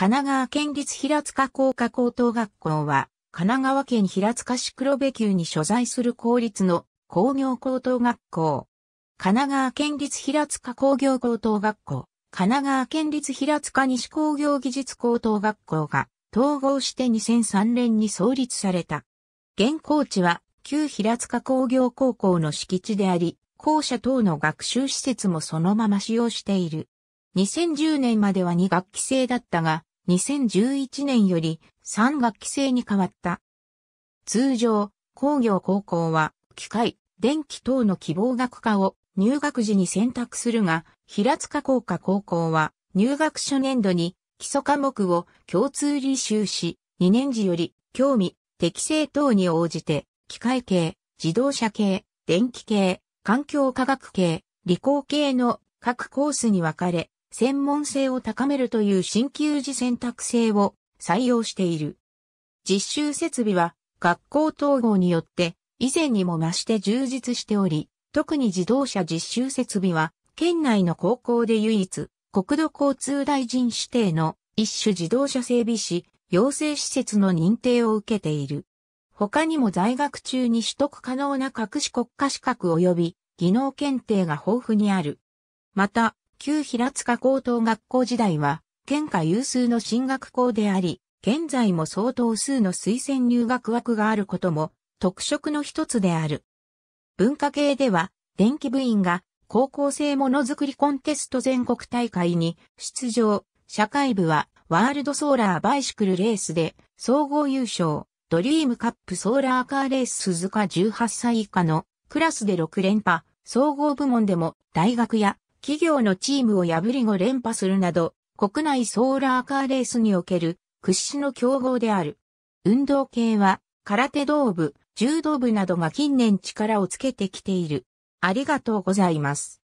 神奈川県立平塚工科高等学校は、神奈川県平塚市黒部級に所在する公立の工業高等学校。神奈川県立平塚工業高等学校、神奈川県立平塚西工業技術高等学校が統合して2003年に創立された。現校地は旧平塚工業高校の敷地であり、校舎等の学習施設もそのまま使用している。2010年までは2学期制だったが、2011年より3学期制に変わった。通常、工業高校は、機械、電気等の希望学科を入学時に選択するが、平塚工科高校は、入学初年度に基礎科目を共通履修し、2年時より興味、適性等に応じて、機械系、自動車系、電気系、環境科学系、理工系の各コースに分かれ、専門性を高めるという新旧児選択性を採用している。実習設備は学校統合によって以前にも増して充実しており、特に自動車実習設備は県内の高校で唯一国土交通大臣指定の一種自動車整備士養成施設の認定を受けている。他にも在学中に取得可能な各種国家資格及び技能検定が豊富にある。また、旧平塚高等学校時代は、県下有数の進学校であり、現在も相当数の推薦入学枠があることも特色の一つである。文化系では、電気部員が高校生ものづくりコンテスト全国大会に出場、社会部はワールドソーラーバイシクルレースで総合優勝、ドリームカップソーラーカーレース鈴鹿18歳以下のクラスで6連覇、総合部門でも大学や企業のチームを破り5連覇するなど、国内ソーラーカーレースにおける屈指の競合である。運動系は、空手道部、柔道部などが近年力をつけてきている。ありがとうございます。